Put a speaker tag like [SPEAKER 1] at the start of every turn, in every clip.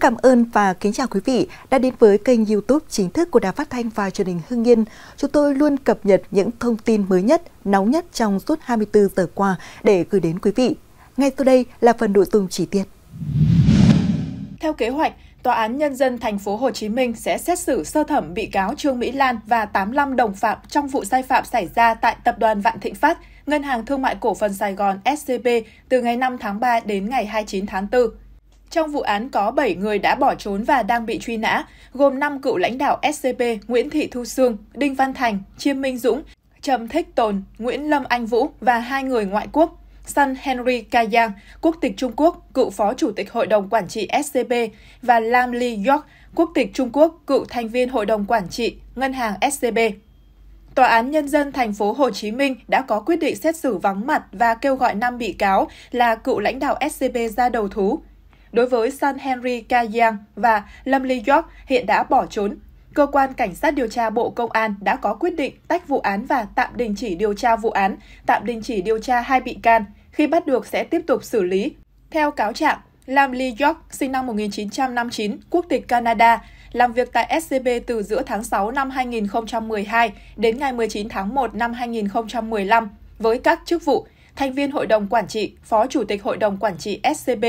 [SPEAKER 1] cảm ơn và kính chào quý vị đã đến với kênh YouTube chính thức của Đài Phát thanh và Truyền hình Hưng Yên. Chúng tôi luôn cập nhật những thông tin mới nhất, nóng nhất trong suốt 24 giờ qua để gửi đến quý vị. Ngay sau đây là phần nội dung chi tiết.
[SPEAKER 2] Theo kế hoạch, Tòa án Nhân dân thành phố Hồ Chí Minh sẽ xét xử sơ thẩm bị cáo Trương Mỹ Lan và 85 đồng phạm trong vụ sai phạm xảy ra tại Tập đoàn Vạn Thịnh Phát, Ngân hàng Thương mại Cổ phần Sài Gòn SCB từ ngày 5 tháng 3 đến ngày 29 tháng 4. Trong vụ án có 7 người đã bỏ trốn và đang bị truy nã, gồm 5 cựu lãnh đạo SCB Nguyễn Thị Thu Sương, Đinh Văn Thành, Chiêm Minh Dũng, Trầm Thích Tồn, Nguyễn Lâm Anh Vũ và hai người ngoại quốc. Sun Henry Kayang, quốc tịch Trung Quốc, cựu phó chủ tịch hội đồng quản trị SCB và Lam Lee York, quốc tịch Trung Quốc, cựu thành viên hội đồng quản trị ngân hàng SCB. Tòa án Nhân dân thành phố Hồ Chí Minh đã có quyết định xét xử vắng mặt và kêu gọi 5 bị cáo là cựu lãnh đạo SCB ra đầu thú đối với San Henry Kayang và Lâm Lee York hiện đã bỏ trốn. Cơ quan Cảnh sát điều tra Bộ Công an đã có quyết định tách vụ án và tạm đình chỉ điều tra vụ án, tạm đình chỉ điều tra hai bị can. Khi bắt được sẽ tiếp tục xử lý. Theo cáo trạng, Lam Lee York, sinh năm 1959, quốc tịch Canada, làm việc tại SCB từ giữa tháng 6 năm 2012 đến ngày 19 tháng 1 năm 2015 với các chức vụ thành viên Hội đồng Quản trị, Phó Chủ tịch Hội đồng Quản trị SCB,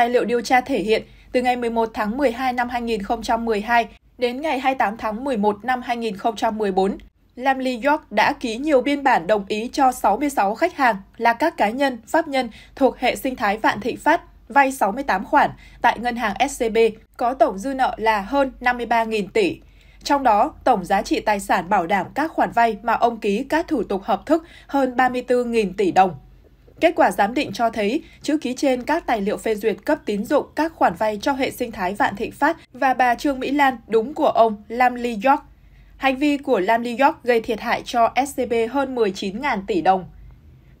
[SPEAKER 2] tài liệu điều tra thể hiện, từ ngày 11 tháng 12 năm 2012 đến ngày 28 tháng 11 năm 2014, Lam Lee York đã ký nhiều biên bản đồng ý cho 66 khách hàng là các cá nhân, pháp nhân thuộc hệ sinh thái Vạn Thịnh Phát vay 68 khoản tại ngân hàng SCB có tổng dư nợ là hơn 53.000 tỷ. Trong đó, tổng giá trị tài sản bảo đảm các khoản vay mà ông ký các thủ tục hợp thức hơn 34.000 tỷ đồng. Kết quả giám định cho thấy, chữ ký trên các tài liệu phê duyệt cấp tín dụng các khoản vay cho hệ sinh thái Vạn Thịnh Phát và bà Trương Mỹ Lan đúng của ông Lam Lee York. Hành vi của Lam Lee York gây thiệt hại cho SCB hơn 19.000 tỷ đồng.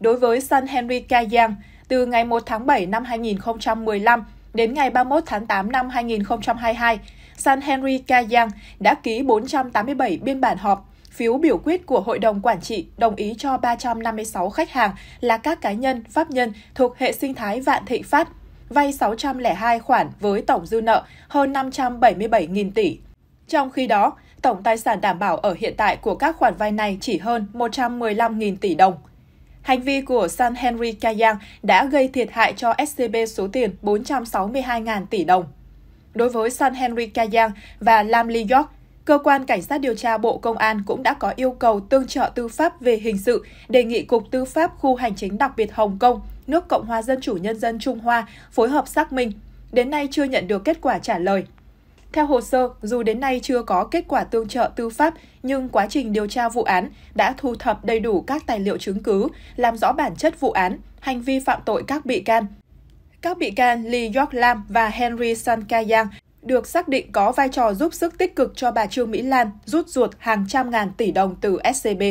[SPEAKER 2] Đối với Sun Henry Kayang, từ ngày 1 tháng 7 năm 2015 đến ngày 31 tháng 8 năm 2022, San Henry Kayang đã ký 487 biên bản họp phiếu biểu quyết của Hội đồng Quản trị đồng ý cho 356 khách hàng là các cá nhân, pháp nhân thuộc hệ sinh thái Vạn Thịnh Phát vay 602 khoản với tổng dư nợ hơn 577.000 tỷ. Trong khi đó, tổng tài sản đảm bảo ở hiện tại của các khoản vay này chỉ hơn 115.000 tỷ đồng. Hành vi của San Henry Kayang đã gây thiệt hại cho SCB số tiền 462.000 tỷ đồng. Đối với San Henry Kayang và Lam Lee York, Cơ quan Cảnh sát điều tra Bộ Công an cũng đã có yêu cầu tương trợ tư pháp về hình sự, đề nghị Cục Tư pháp Khu Hành chính đặc biệt Hồng Kông, nước Cộng hòa Dân chủ Nhân dân Trung Hoa phối hợp xác minh. Đến nay chưa nhận được kết quả trả lời. Theo hồ sơ, dù đến nay chưa có kết quả tương trợ tư pháp, nhưng quá trình điều tra vụ án đã thu thập đầy đủ các tài liệu chứng cứ, làm rõ bản chất vụ án, hành vi phạm tội các bị can. Các bị can Lee York Lam và Henry Sankayang được xác định có vai trò giúp sức tích cực cho bà Trương Mỹ Lan rút ruột hàng trăm ngàn tỷ đồng từ SCB.